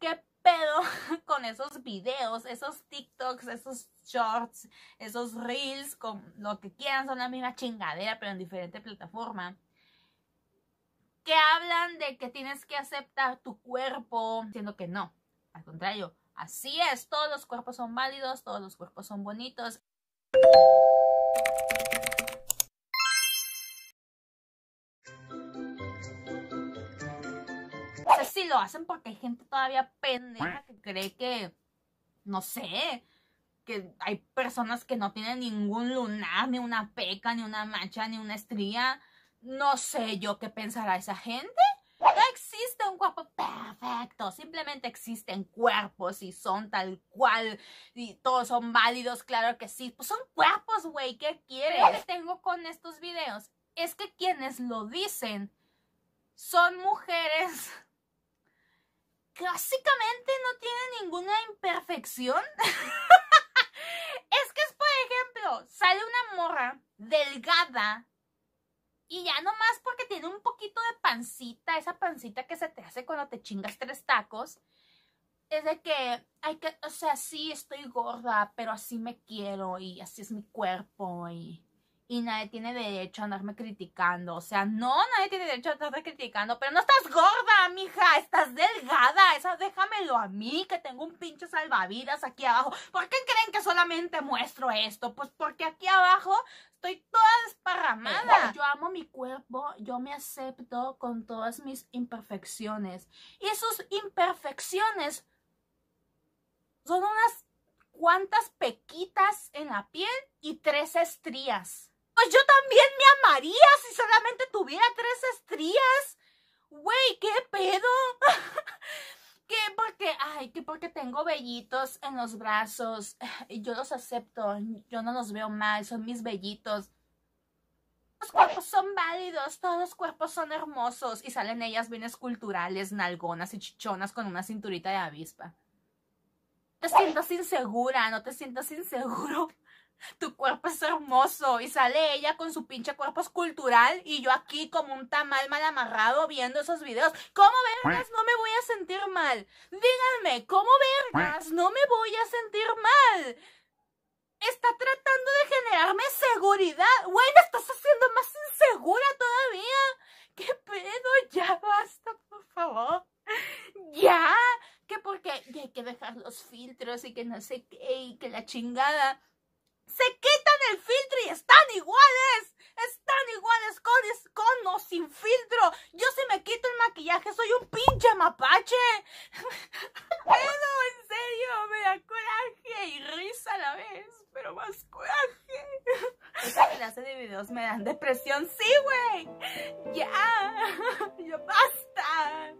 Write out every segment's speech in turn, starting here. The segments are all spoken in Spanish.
¿Qué pedo con esos videos, esos TikToks, esos shorts, esos reels, con lo que quieran, son la misma chingadera, pero en diferente plataforma? Que hablan de que tienes que aceptar tu cuerpo, diciendo que no. Al contrario, así es, todos los cuerpos son válidos, todos los cuerpos son bonitos. lo hacen porque hay gente todavía pendeja que cree que, no sé, que hay personas que no tienen ningún lunar, ni una peca, ni una mancha, ni una estría. No sé yo qué pensará esa gente. No existe un cuerpo perfecto, simplemente existen cuerpos y son tal cual y todos son válidos, claro que sí. Pues son cuerpos, güey, ¿qué quieres? tengo con estos videos es que quienes lo dicen son mujeres básicamente no tiene ninguna imperfección. es que es, por ejemplo, sale una morra delgada y ya nomás porque tiene un poquito de pancita, esa pancita que se te hace cuando te chingas tres tacos, es de que hay que, o sea, sí estoy gorda, pero así me quiero y así es mi cuerpo y y nadie tiene derecho a andarme criticando. O sea, no, nadie tiene derecho a andarme criticando, pero no estás gorda, mija, estás delgada. Eso déjamelo a mí, que tengo un pinche salvavidas aquí abajo. ¿Por qué creen que solamente muestro esto? Pues porque aquí abajo estoy toda desparramada. Eh, yo amo mi cuerpo, yo me acepto con todas mis imperfecciones. Y sus imperfecciones son unas cuantas pequitas en la piel y tres estrías. Pues yo también me amaría si solamente tuviera tres estrías. Güey, ¿qué pedo? qué porque, ay, que porque tengo vellitos en los brazos. yo los acepto, yo no los veo mal, son mis vellitos. Los cuerpos son válidos, todos los cuerpos son hermosos. Y salen ellas bien esculturales, nalgonas y chichonas con una cinturita de avispa. Te sientas insegura, no te sientas inseguro tu cuerpo es hermoso. Y sale ella con su pinche cuerpo escultural y yo aquí como un tamal mal amarrado viendo esos videos. ¿Cómo vergas no me voy a sentir mal? Díganme, ¿cómo vergas no me voy a sentir mal? Está tratando de generarme seguridad. Güey, me estás haciendo más insegura todavía. ¿Qué pedo? Ya basta, por favor. Ya. Que porque ya hay que dejar los filtros y que no sé qué y que la chingada se quitan el filtro y están iguales. Están iguales con, con o sin filtro. Yo si me quito el maquillaje soy un pinche mapache. Pero en serio, me da coraje y risa a la vez, pero más coraje. Esta clase de videos me dan depresión. ¡Sí, güey! ¡Ya! ¡Ya basta!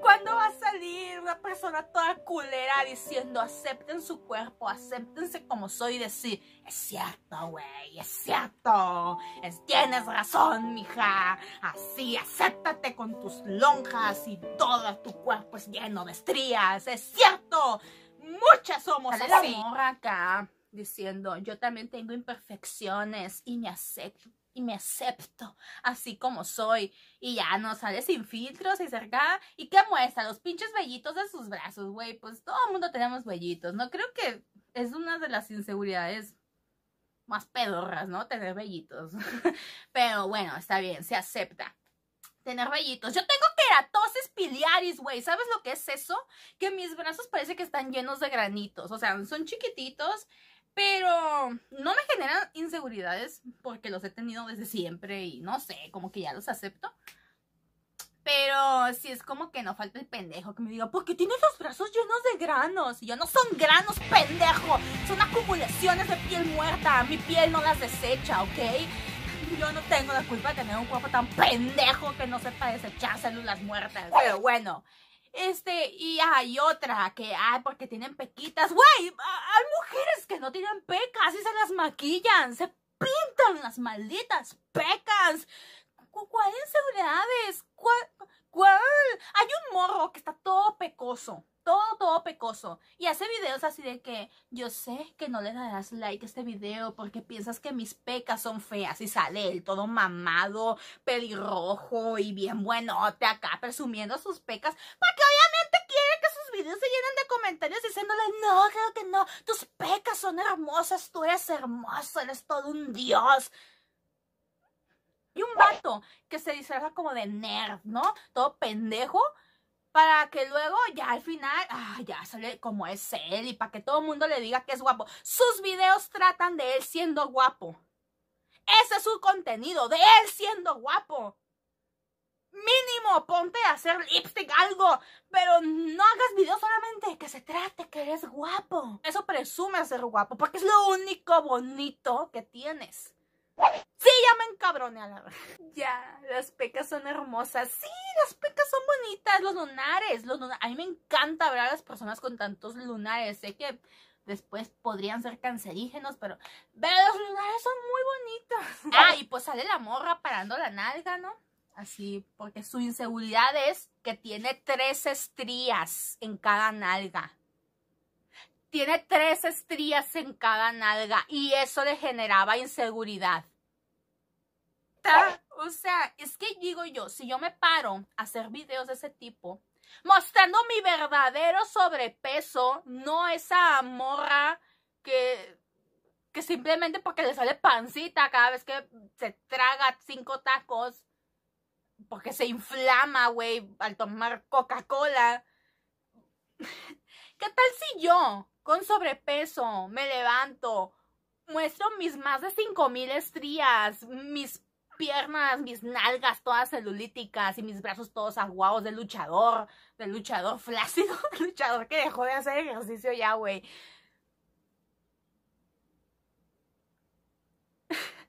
¿Cuándo va a salir una persona toda culera diciendo acepten su cuerpo, acéptense como soy y decir es cierto, güey, es cierto, tienes razón, mija, así, acéptate con tus lonjas y todo tu cuerpo es lleno de estrías, es cierto, muchas somos así. acá diciendo, yo también tengo imperfecciones y me acepto. Y me acepto así como soy. Y ya no sale sin filtros y cerca. ¿Y qué muestra? Los pinches vellitos de sus brazos, güey. Pues todo el mundo tenemos vellitos, ¿no? Creo que es una de las inseguridades más pedorras, ¿no? Tener vellitos. Pero bueno, está bien, se acepta. Tener vellitos. Yo tengo queratosis piliaris... güey. ¿Sabes lo que es eso? Que mis brazos parece que están llenos de granitos. O sea, son chiquititos pero no me generan inseguridades porque los he tenido desde siempre y no sé, como que ya los acepto. Pero si es como que no falta el pendejo que me diga, porque tienes los brazos llenos de granos. Y yo, no son granos, pendejo. Son acumulaciones de piel muerta. Mi piel no las desecha, ¿ok? Yo no tengo la culpa de tener un cuerpo tan pendejo que no sepa desechar células muertas. Pero bueno, este, y hay otra que, ay, porque tienen pequitas. Güey, hay mujeres que no tienen pecas y se las maquillan, se pintan las malditas pecas. cuáles ¿Cuál inseguridades? ¿Cuál, ¿Cuál? Hay un morro que está todo pecoso, todo, todo pecoso. Y hace videos así de que yo sé que no le darás like a este video porque piensas que mis pecas son feas. Y sale él todo mamado, pelirrojo y bien buenote acá presumiendo sus pecas se llenan de comentarios diciéndole, no, creo que no, tus pecas son hermosas, tú eres hermoso, eres todo un dios. Y un vato que se disfraza como de nerd, ¿no? Todo pendejo, para que luego ya al final, ah, ya sale como es él y para que todo el mundo le diga que es guapo. Sus videos tratan de él siendo guapo. Ese es su contenido, de él siendo guapo. Mínimo, ponte a hacer lipstick, algo, pero se trate que eres guapo. Eso presume ser guapo, porque es lo único bonito que tienes. Sí, ya me encabrone a la verdad. Ya, las pecas son hermosas. Sí, las pecas son bonitas, los lunares, los A mí me encanta ver a las personas con tantos lunares. Sé que después podrían ser cancerígenos, pero, pero los lunares son muy bonitos. Ah, y pues sale la morra parando la nalga, ¿no? Así, porque su inseguridad es que tiene tres estrías en cada nalga. Tiene tres estrías en cada nalga y eso le generaba inseguridad. O sea, es que digo yo, si yo me paro a hacer videos de ese tipo, mostrando mi verdadero sobrepeso, no esa morra que, que simplemente porque le sale pancita cada vez que se traga cinco tacos porque se inflama, güey, al tomar Coca-Cola. ¿Qué tal si yo, con sobrepeso, me levanto, muestro mis más de 5000 estrías, mis piernas, mis nalgas todas celulíticas y mis brazos todos aguados de luchador, de luchador flácido, luchador que dejó de hacer ejercicio ya, güey.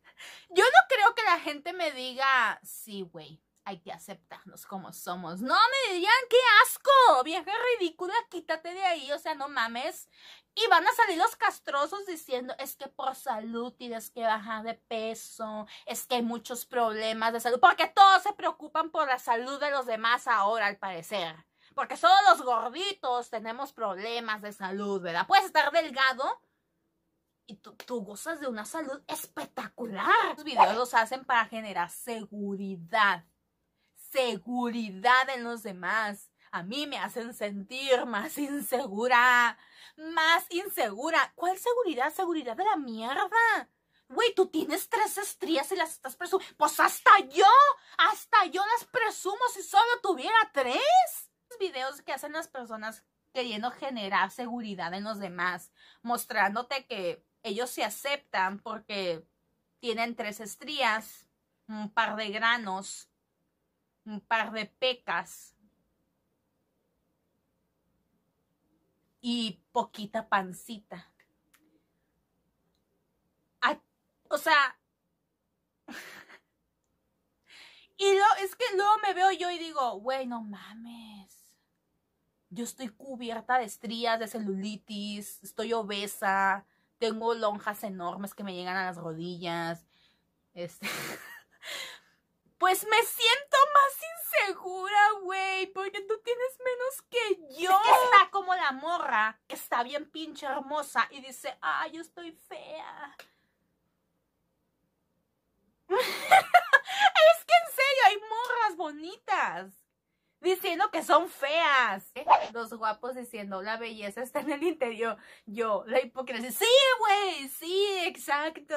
Yo no creo que la gente me diga, sí, güey, hay que aceptarnos como somos. No me dirían, qué asco, vieja ridícula, quítate de ahí, o sea, no mames. Y van a salir los castrosos diciendo, es que por salud tienes que bajar de peso, es que hay muchos problemas de salud, porque todos se preocupan por la salud de los demás ahora, al parecer. Porque solo los gorditos tenemos problemas de salud, ¿verdad? Puedes estar delgado, y tú, tú, gozas de una salud espectacular. Los videos los hacen para generar seguridad seguridad en los demás. A mí me hacen sentir más insegura. Más insegura. ¿Cuál seguridad? Seguridad de la mierda. Güey, tú tienes tres estrías y las estás presumiendo. Pues hasta yo, hasta yo las presumo si solo tuviera tres. videos que hacen las personas queriendo generar seguridad en los demás, mostrándote que ellos se aceptan porque tienen tres estrías, un par de granos, un par de pecas y poquita pancita. o sea, y lo, es que luego me veo yo y digo, güey, no mames. Yo estoy cubierta de estrías, de celulitis, estoy obesa, tengo lonjas enormes que me llegan a las rodillas. Este. pues me siento más insegura, güey, porque tú tienes menos que yo. está como la morra, que está bien pinche hermosa y dice, ay, yo estoy fea. es que en serio, hay morras bonitas diciendo que son feas. ¿Eh? Los guapos diciendo, la belleza está en el interior. Yo, la hipocresía. Sí, güey, sí, exacto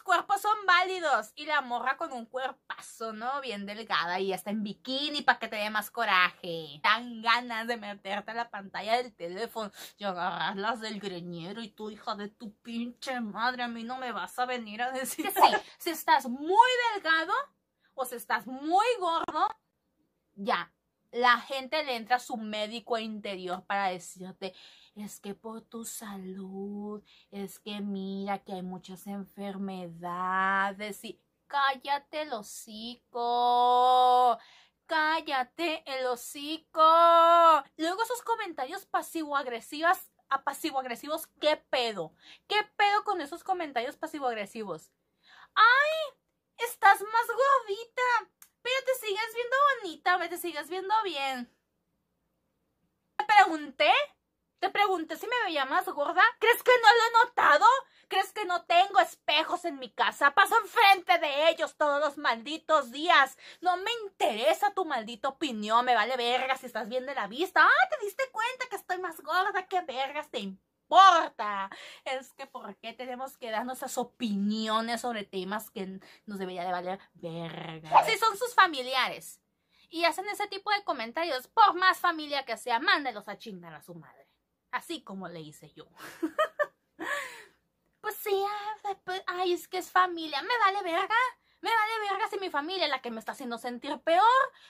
cuerpos son válidos. Y la morra con un cuerpazo, ¿no? Bien delgada y está en bikini para que te dé más coraje. Tan ganas de meterte a la pantalla del teléfono y las del greñero y tu hija de tu pinche madre. A mí no me vas a venir a decir Si estás muy delgado o si estás muy gordo, ya. La gente le entra a su médico interior para decirte, es que por tu salud, es que mira que hay muchas enfermedades y cállate el hocico. Cállate el hocico. Luego esos comentarios pasivo agresivos pasivo-agresivos, ¿qué pedo? ¿Qué pedo con esos comentarios pasivo-agresivos? ¡Ay! Estás más gordita. Pero te sigues viendo bonita, te sigues viendo bien. ¿Me pregunté te pregunté si me veía más gorda. ¿Crees que no lo he notado? ¿Crees que no tengo espejos en mi casa? Paso enfrente de ellos todos los malditos días. No me interesa tu maldita opinión. Me vale verga si estás bien de la vista. Ah, te diste cuenta que estoy más gorda. ¿Qué vergas te importa? Es que ¿por qué tenemos que dar nuestras opiniones sobre temas que nos debería de valer verga? Si son sus familiares y hacen ese tipo de comentarios, por más familia que sea, mándelos a chingar a su madre. Así como le hice yo. pues sí, ah, pues, pues, ay, es que es familia. Me vale verga. Me vale verga si mi familia es la que me está haciendo sentir peor.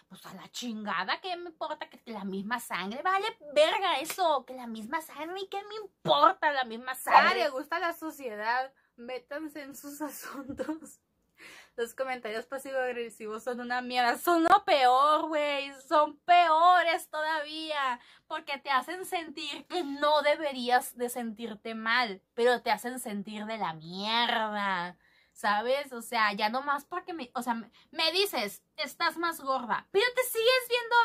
Pues a la chingada, ¿qué me importa que la misma sangre? Vale verga eso, que la misma sangre y qué me importa la misma sangre. Ah, le gusta la sociedad. Métanse en sus asuntos. Los comentarios pasivo-agresivos son una mierda. Son lo peor, güey. Son peores todavía. Porque te hacen sentir que no deberías de sentirte mal. Pero te hacen sentir de la mierda. ¿Sabes? O sea, ya no más porque me. O sea, me dices, estás más gorda. Pero te sigues viendo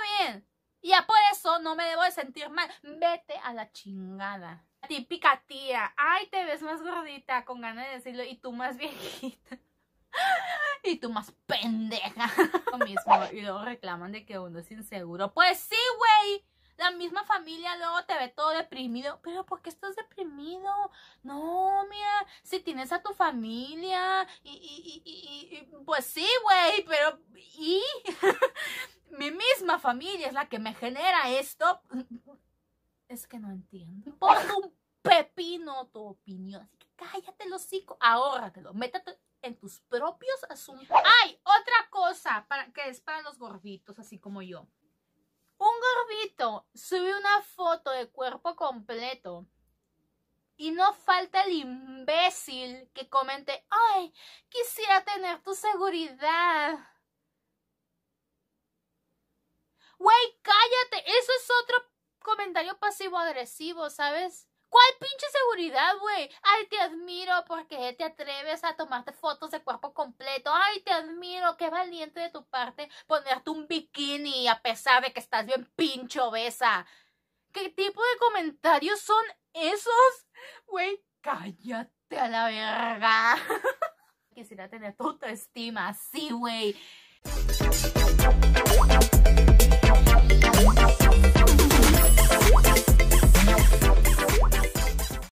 bien. Y ya por eso no me debo de sentir mal. Vete a la chingada. Típica tía. Ay, te ves más gordita, con ganas de decirlo. Y tú más viejita. Y tú más pendeja. Lo mismo. Y luego reclaman de que uno es inseguro. Pues sí, güey. La misma familia luego te ve todo deprimido. Pero ¿por qué estás deprimido? No, mira, si tienes a tu familia. Y, pues sí, güey, pero ¿y? Mi misma familia es la que me genera esto. Es que no entiendo. Por un pepino tu opinión. Así que cállate el hocico, ahórratelo, métete en tus propios asuntos. ¡Ay! otra cosa para, que es para los gorditos, así como yo. Un gordito sube una foto de cuerpo completo y no falta el imbécil que comente, ay, quisiera tener tu seguridad. Güey, cállate, eso es otro comentario pasivo-agresivo, ¿sabes? ¿Cuál pinche seguridad, güey? Ay, te admiro porque te atreves a tomarte fotos de cuerpo completo. Ay, te admiro, qué valiente de tu parte ponerte un bikini a pesar de que estás bien pincho, obesa. ¿Qué tipo de comentarios son esos? Güey, cállate a la verga. Quisiera tener tu autoestima Sí, güey.